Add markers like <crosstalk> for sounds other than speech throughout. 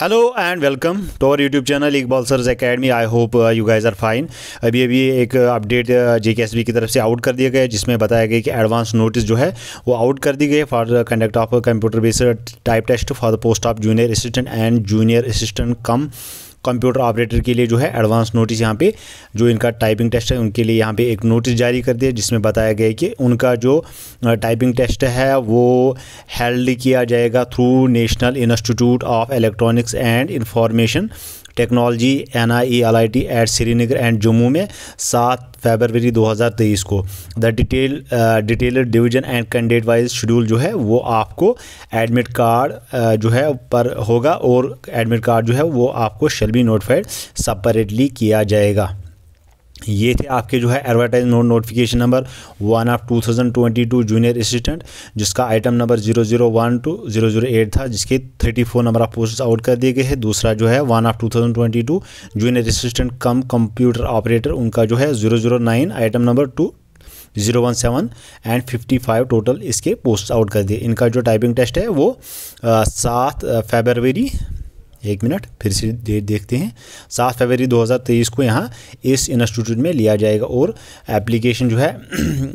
hello and welcome to our YouTube channel Iqbal sir's Academy I hope you guys are fine अभी अभी एक update uh, जेकेएसबी uh, की तरफ से आउट कर दिया गया जिसमें बताया गया कि एडवांस नोटिस जो है वो आउट कर दी गई for conduct of computer based type test for the post of junior assistant and junior assistant cum computer operator के लिए जो है एडवांस नोटिस यहाँ पे जो इनका टाइपिंग टेस्ट है उनके लिए यहाँ पे एक नोटिस जारी कर दिया जिसमें बताया गया कि उनका जो टाइपिंग टेस्ट है वो हेल्ड किया जाएगा through National Institute of Electronics and Information Technology N I E L I T at Srinagar and Jammu में सात फेबरवरी 2023 को the detail detailed division and candidate wise schedule जो है वो आपको एडमिट कार्ड uh, जो है पर होगा और एडमिट कार्ड जो है वो आपको शेल बी नोटिफाइड सेपरेटली किया जाएगा ये थे आपके जो है advertise note notification number one of two thousand twenty two junior assistant जिसका item number zero zero one two zero zero eight था जिसके thirty four number of post out कर दिए गए हैं दूसरा जो है one of two thousand twenty two junior assistant cum computer operator उनका जो है zero zero nine item number two zero one seven and fifty five total इसके पोस्ट आउट कर दिए इनका जो टाइपिंग टेस्ट है वो सात फेबरवरी एक मिनट फिर से डेट देखते हैं सात फरवरी 2023 को यहाँ इस इंस्टीट्यूट में लिया जाएगा और एप्लीकेशन जो है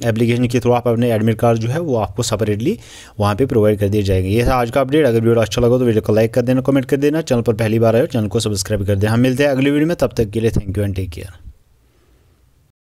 एप्लीकेशन <clears throat> के थ्रू आप अपने एडमिट कार्ड जो है वो आपको सेपरेटली वहाँ पे प्रोवाइड कर दिया जाएगा ये था आज का अपडेट अगर वीडियो अच्छा लगा तो वीडियो को लाइक कर देना कमेंट कर देना चैनल पर पहली बार आए चैनल को सब्सक्राइब कर देना हम मिलते हैं अगली वीडियो में तब तक के लिए thank you and take care